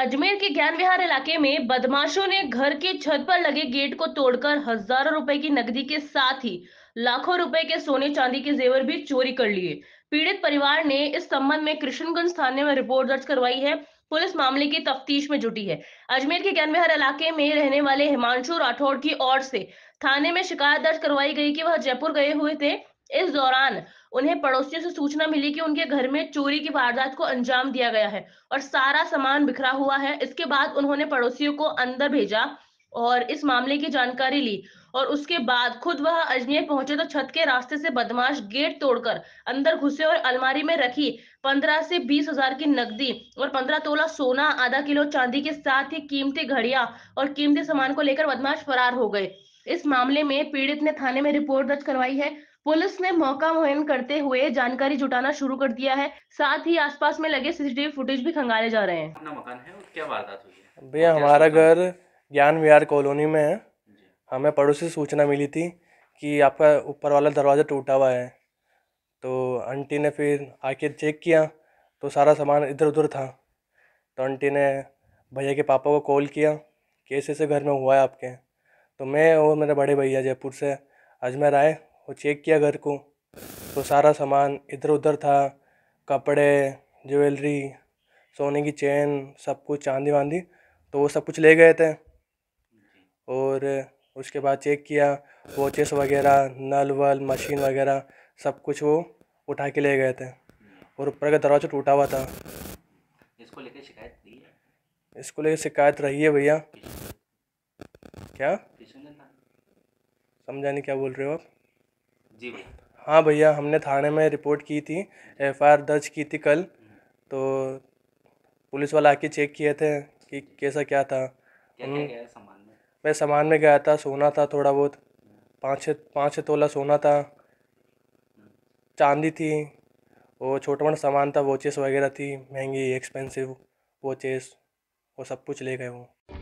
अजमेर के ज्ञान विहार इलाके में बदमाशों ने घर के छत पर लगे गेट को तोड़कर हजारों रुपए की नकदी के साथ ही लाखों रुपए के सोने चांदी के जेवर भी चोरी कर लिए पीड़ित परिवार ने इस संबंध में कृष्णगंज थाने में रिपोर्ट दर्ज करवाई है पुलिस मामले की तफ्तीश में जुटी है अजमेर के ज्ञान विहार इलाके में रहने वाले हिमांशु राठौड़ की ओर से थाने में शिकायत दर्ज करवाई गई कि वह जयपुर गए हुए थे इस दौरान उन्हें पड़ोसियों से सूचना मिली कि उनके घर में चोरी की वारदात को अंजाम दिया गया है और सारा सामान बिखरा हुआ है इसके बाद उन्होंने पड़ोसियों को अंदर भेजा और इस मामले की जानकारी ली और उसके बाद खुद वह अजमेर पहुंचे तो छत के रास्ते से बदमाश गेट तोड़कर अंदर घुसे और अलमारी में रखी पंद्रह से बीस हजार की नकदी और पंद्रह तोला सोना आधा किलो चांदी के साथ ही कीमती घड़िया और कीमती सामान को लेकर बदमाश फरार हो गए इस मामले में पीड़ित ने थाने में रिपोर्ट दर्ज करवाई है पुलिस ने मौका मुहैन करते हुए जानकारी जुटाना शुरू कर दिया है साथ ही आसपास में लगे सीसीटीवी फुटेज भी खंगाले जा रहे हैं मकान है क्या वारदात हुई है भैया हमारा घर ज्ञान विहार कॉलोनी में है हमें पड़ोसी से सूचना मिली थी कि आपका ऊपर वाला दरवाज़ा टूटा हुआ है तो आंटी ने फिर आके चेक किया तो सारा सामान इधर उधर था तो आंटी ने भैया के पापा को कॉल किया कैसे से घर में हुआ है आपके तो मैं और मेरे बड़े भैया जयपुर से अजमेर आए वो चेक किया घर को तो सारा सामान इधर उधर था कपड़े ज्वेलरी सोने की चेन सब कुछ चांदी वांदी तो वो सब कुछ ले गए थे और उसके बाद चेक किया वॉचेस वगैरह नल वल मशीन वगैरह सब कुछ वो उठा के ले गए थे और ऊपर का दरवाज़ा टूटा हुआ था इसको लेके शिकायत दी है इसको लेके शिकायत रही है भैया क्या समझा नहीं क्या बोल रहे हो आप जी भैया हाँ भैया हमने थाने में रिपोर्ट की थी एफआईआर दर्ज की थी कल तो पुलिस वाला आके चेक किए थे कि कैसा क्या था क्या क्या गया सामान में मैं सामान में गया था सोना था थोड़ा बहुत पाँच पाँच छः तोला सोना था चांदी थी और छोटा मोटा सामान था वॉचेस वगैरह थी महंगी एक्सपेंसिव वॉचेस वो सब कुछ ले गए वो